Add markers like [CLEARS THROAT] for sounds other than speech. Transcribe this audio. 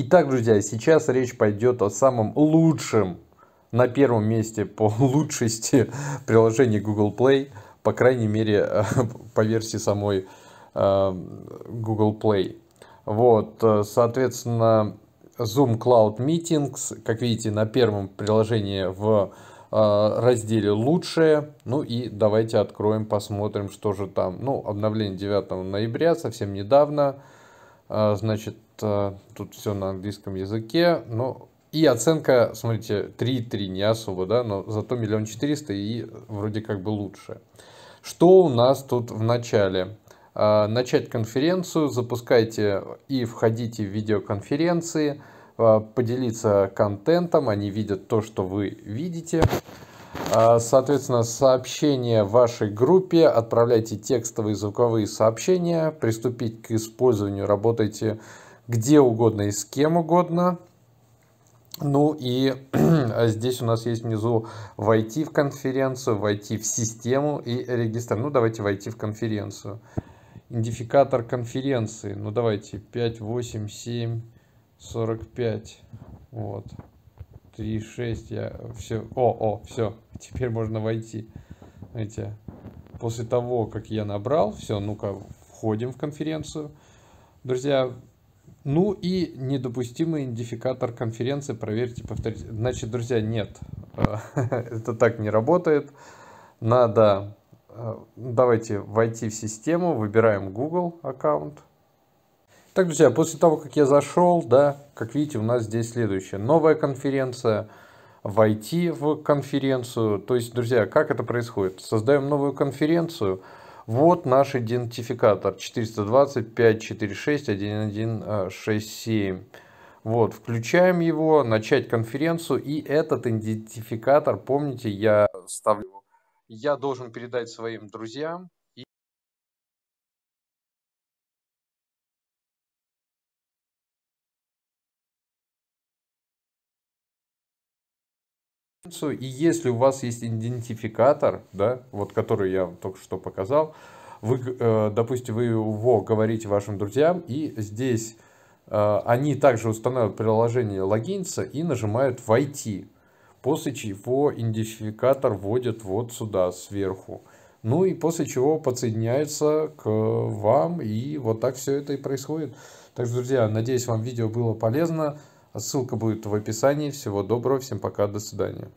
Итак, друзья, сейчас речь пойдет о самом лучшем, на первом месте по [LAUGHS] лучшести приложении Google Play, по крайней мере, [LAUGHS] по версии самой э, Google Play. Вот, э, соответственно, Zoom Cloud Meetings, как видите, на первом приложении в э, разделе «Лучшее». Ну и давайте откроем, посмотрим, что же там. Ну, обновление 9 ноября, совсем недавно. А, значит, а, тут все на английском языке. Но и оценка, смотрите, 3,3 не особо, да, но зато миллион четыреста и вроде как бы лучше. Что у нас тут в начале? А, начать конференцию, запускайте и входите в видеоконференции, поделиться контентом, они видят то, что вы видите. А, соответственно, сообщения в вашей группе, отправляйте текстовые и звуковые сообщения, приступить к использованию, работайте где угодно и с кем угодно. Ну и [CLEARS THROAT] здесь у нас есть внизу войти в конференцию, войти в систему и регистр. Ну давайте войти в конференцию. Идентификатор конференции. Ну давайте 5, 8, 7, 45. Вот. 3,6, я все, о, о, все, теперь можно войти. Знаете, после того, как я набрал, все, ну-ка, входим в конференцию. Друзья, ну и недопустимый идентификатор конференции, проверьте, повторите. Значит, друзья, нет, э, [LAUGHS] это так не работает. Надо, э, давайте войти в систему, выбираем Google аккаунт. Так, друзья, после того, как я зашел, да, как видите, у нас здесь следующая новая конференция. Войти в конференцию. То есть, друзья, как это происходит? Создаем новую конференцию. Вот наш идентификатор 425-466-1167. Вот, включаем его, начать конференцию. И этот идентификатор, помните, я ставлю, я должен передать своим друзьям. И если у вас есть идентификатор, да, вот который я только что показал, вы, э, допустим, вы его говорите вашим друзьям, и здесь э, они также устанавливают приложение логинца и нажимают «Войти», после чего идентификатор вводят вот сюда, сверху. Ну и после чего подсоединяется к вам, и вот так все это и происходит. Так что, друзья, надеюсь, вам видео было полезно. Ссылка будет в описании. Всего доброго, всем пока, до свидания.